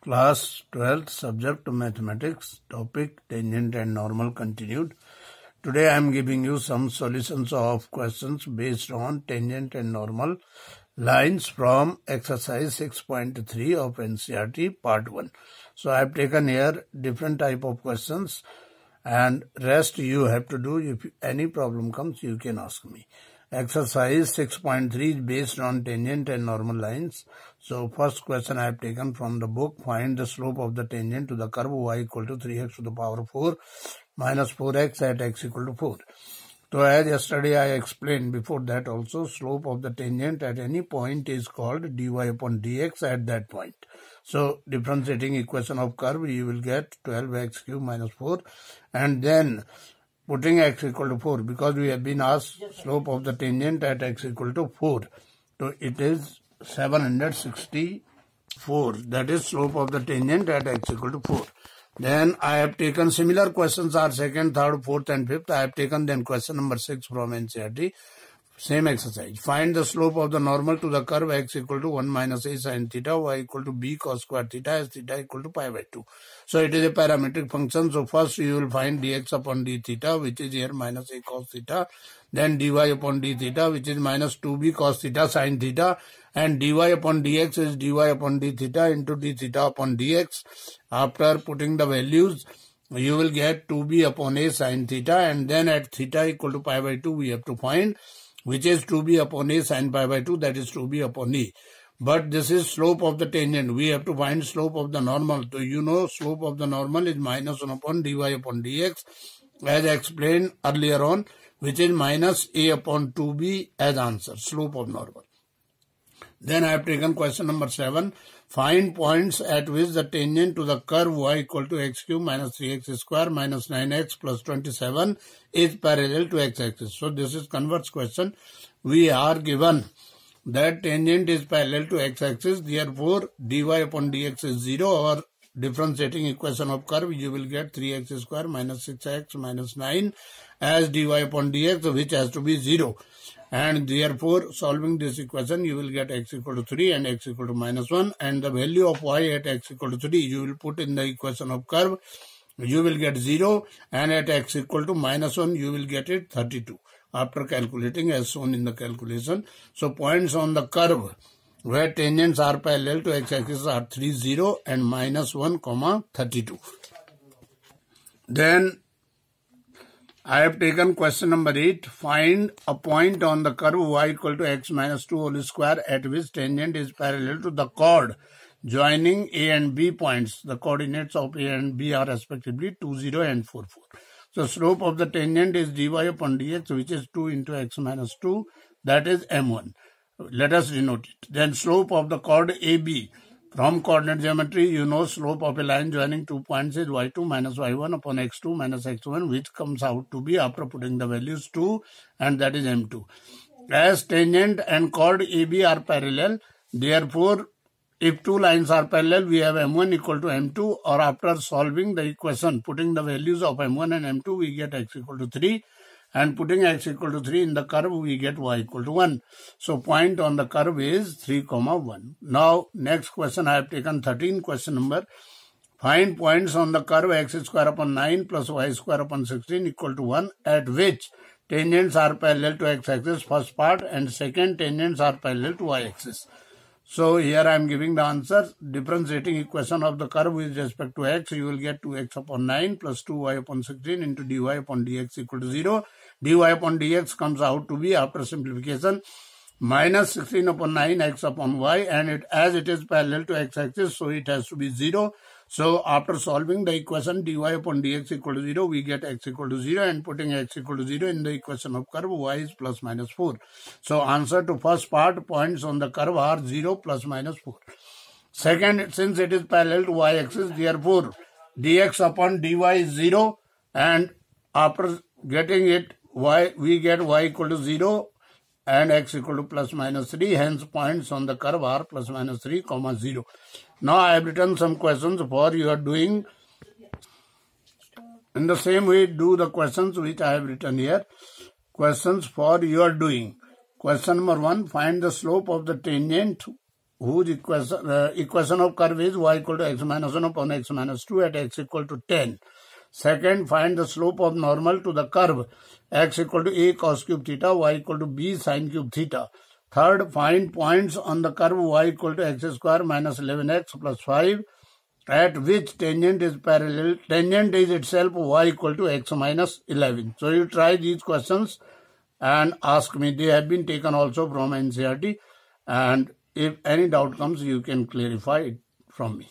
Class 12, subject mathematics, topic tangent and normal continued. Today I am giving you some solutions of questions based on tangent and normal lines from exercise 6.3 of NCRT part 1. So I have taken here different type of questions and rest you have to do if any problem comes you can ask me. Exercise 6.3 is based on tangent and normal lines. So first question I have taken from the book, find the slope of the tangent to the curve y equal to 3x to the power 4 minus 4x at x equal to 4. So as yesterday I explained before that also, slope of the tangent at any point is called dy upon dx at that point. So differentiating equation of curve, you will get 12x cube minus 4 and then putting x equal to 4 because we have been asked slope of the tangent at x equal to 4. So it is 764. That is slope of the tangent at x equal to 4. Then I have taken similar questions are second, third, fourth and fifth. I have taken then question number 6 from NCRT. Same exercise. Find the slope of the normal to the curve x equal to 1 minus a sine theta y equal to b cos square theta as theta equal to pi by 2. So it is a parametric function. So first you will find dx upon d theta which is here minus a cos theta. Then dy upon d theta which is minus 2b cos theta sine theta. And dy upon dx is dy upon d theta into d theta upon dx. After putting the values you will get 2b upon a sine theta and then at theta equal to pi by 2 we have to find which is to be upon a sine pi by 2 that is to be upon e. But this is slope of the tangent. We have to find slope of the normal. So you know slope of the normal is minus 1 upon dy upon dx as explained earlier on which is minus a upon 2b as answer slope of normal. Then I have taken question number 7. Find points at which the tangent to the curve y equal to x cube minus 3x square minus 9x plus 27 is parallel to x axis. So this is converse question. We are given that tangent is parallel to x axis. Therefore dy upon dx is 0 or differentiating equation of curve you will get 3x square minus 6x minus 9 as dy upon dx which has to be 0 and therefore solving this equation you will get x equal to 3 and x equal to minus 1 and the value of y at x equal to 3 you will put in the equation of curve you will get 0 and at x equal to minus 1 you will get it 32 after calculating as shown in the calculation so points on the curve where tangents are parallel to x-axis are 3 0 and minus 1 comma 32 then I have taken question number 8. Find a point on the curve y equal to x minus 2 whole square at which tangent is parallel to the chord joining A and B points. The coordinates of A and B are respectively 2, 0 and 4, 4. So slope of the tangent is dy upon dx which is 2 into x minus 2 that is m1. Let us denote it. Then slope of the chord AB from coordinate geometry, you know slope of a line joining two points is y2 minus y1 upon x2 minus x1, which comes out to be after putting the values 2 and that is m2. As tangent and chord AB are parallel, therefore, if two lines are parallel, we have m1 equal to m2 or after solving the equation, putting the values of m1 and m2, we get x equal to 3 and putting x equal to 3 in the curve, we get y equal to 1. So point on the curve is 3 comma 1. Now next question I have taken 13 question number. Find points on the curve x square upon 9 plus y square upon 16 equal to 1 at which tangents are parallel to x axis first part and second tangents are parallel to y axis. So here I am giving the answer differentiating equation of the curve with respect to x. You will get 2x upon 9 plus 2y upon 16 into dy upon dx equal to 0. dy upon dx comes out to be after simplification minus 16 upon 9 x upon y and it as it is parallel to x axis so it has to be 0. So after solving the equation dy upon dx equal to 0, we get x equal to 0 and putting x equal to 0 in the equation of curve y is plus minus 4. So answer to first part points on the curve are 0 plus minus 4. Second, since it is parallel to y-axis, therefore dx upon dy is 0 and after getting it y we get y equal to 0 and x equal to plus minus 3 hence points on the curve are plus minus 3 comma 0 now i have written some questions for you are doing in the same way do the questions which i have written here questions for you are doing question number 1 find the slope of the tangent whose equation, uh, equation of curve is y equal to x minus 1 upon x minus 2 at x equal to 10 Second, find the slope of normal to the curve x equal to a cos cube theta, y equal to b sin cube theta. Third, find points on the curve y equal to x square minus 11x plus 5 at which tangent is parallel, tangent is itself y equal to x minus 11. So you try these questions and ask me. They have been taken also from NCRT and if any doubt comes, you can clarify it from me.